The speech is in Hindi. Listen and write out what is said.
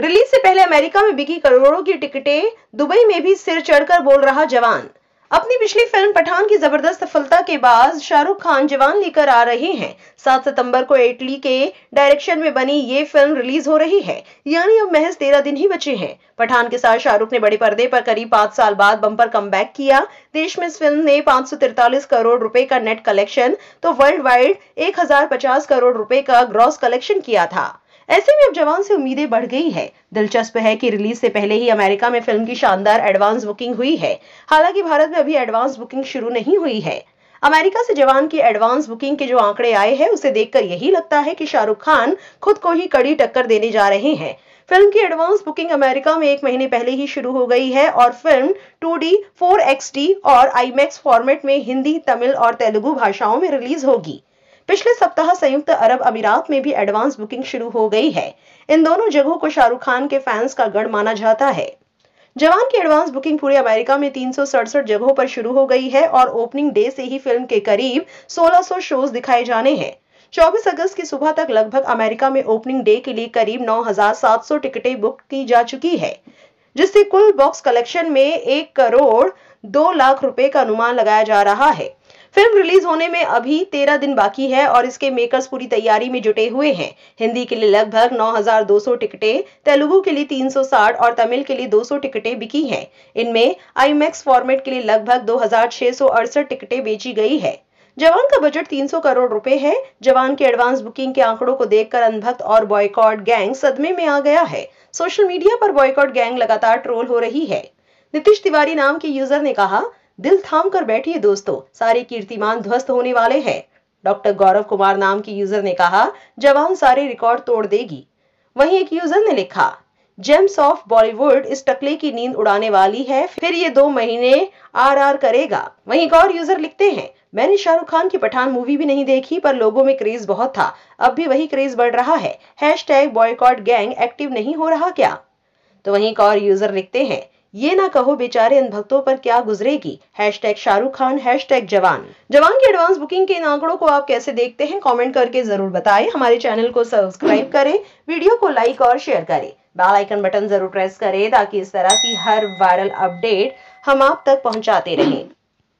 रिलीज से पहले अमेरिका में बिकी करोड़ों की टिकटें दुबई में भी सिर चढ़कर बोल रहा जवान अपनी पिछली फिल्म पठान की जबरदस्त सफलता के बाद शाहरुख खान जवान लेकर आ रहे हैं 7 सितंबर को इटली के डायरेक्शन में बनी ये फिल्म रिलीज हो रही है यानी अब महज तेरह दिन ही बचे हैं पठान के साथ शाहरुख ने बड़े पर्दे पर करीब पांच साल बाद बम्पर कम किया देश में इस फिल्म ने पांच करोड़ रुपए का नेट कलेक्शन तो वर्ल्ड वाइड एक करोड़ रुपए का ग्रॉस कलेक्शन किया था ऐसे में अब जवान से उम्मीदें बढ़ गई है दिलचस्प है कि रिलीज से पहले ही अमेरिका में फिल्म की शानदार एडवांस बुकिंग हुई है हालांकि भारत में अभी एडवांस बुकिंग शुरू नहीं हुई है अमेरिका से जवान की एडवांस बुकिंग के जो आंकड़े आए हैं उसे देखकर यही लगता है कि शाहरुख खान खुद को ही कड़ी टक्कर देने जा रहे हैं फिल्म की एडवांस बुकिंग अमेरिका में एक महीने पहले ही शुरू हो गई है और फिल्म 2D, 4XD और IMAX फॉर्मेट में हिंदी तमिल और तेलुगु भाषाओं में रिलीज होगी पिछले सप्ताह संयुक्त अरब अमीरात में भी एडवांस बुकिंग शुरू हो गई है इन दोनों जगहों को शाहरुख खान के फैंस का गढ़ माना जाता है जवान की एडवांस बुकिंग पूरे अमेरिका में तीन जगहों पर शुरू हो गई है और ओपनिंग डे से ही फिल्म के करीब 1600 शोज दिखाए जाने हैं 24 अगस्त की सुबह तक लगभग अमेरिका में ओपनिंग डे के लिए करीब 9,700 टिकटें बुक की जा चुकी है जिससे कुल बॉक्स कलेक्शन में एक करोड़ दो लाख रुपए का अनुमान लगाया जा रहा है फिल्म रिलीज होने में अभी तेरह दिन बाकी है और इसके मेकर्स पूरी तैयारी में जुटे हुए हैं हिंदी के लिए लगभग 9,200 टिकटें तेलुगु के लिए 360 और तमिल के लिए 200 टिकटें बिकी हैं इनमें आईमैक्स फॉर्मेट के लिए लगभग दो टिकटें बेची गई है जवान का बजट 300 करोड़ रुपए है जवान के एडवांस बुकिंग के आंकड़ों को देखकर अनभक्त और बॉयकॉट गैंग सदमे में आ गया है सोशल मीडिया पर बॉयकॉट गैंग लगातार ट्रोल हो रही है नीतीश तिवारी नाम के यूजर ने कहा दिल थाम कर बैठिए दोस्तों सारे कीर्तिमान ध्वस्त होने वाले हैं डॉक्टर गौरव कुमार नाम की यूजर ने कहा जवान सारे रिकॉर्ड तोड़ देगी वहीं एक यूजर ने लिखा जेम्स ऑफ बॉलीवुड इस टकले की नींद उड़ाने वाली है फिर ये दो महीने आर आर करेगा वहीं एक और यूजर लिखते हैं मैंने शाहरुख खान की पठान मूवी भी नहीं देखी पर लोगों में क्रेज बहुत था अब भी वही क्रेज बढ़ रहा है hashtag boycott gang active नहीं हो रहा क्या तो वहीं एक और यूजर लिखते हैं ये ना कहो बेचारे इन भक्तों पर क्या गुजरेगी hashtag Shahrukh Khan hashtag Jawan Jawan की एडवांस बुकिंग के इन आंकड़ों को आप कैसे देखते हैं कॉमेंट करके जरूर बताएं हमारे चैनल को सब्सक्राइब करें वीडियो को लाइक और शेयर करें बेल आइकन बटन जरूर प्रेस करें ताकि इस तरह की हर वायरल अपडेट हम आप तक पहुंचाते रहें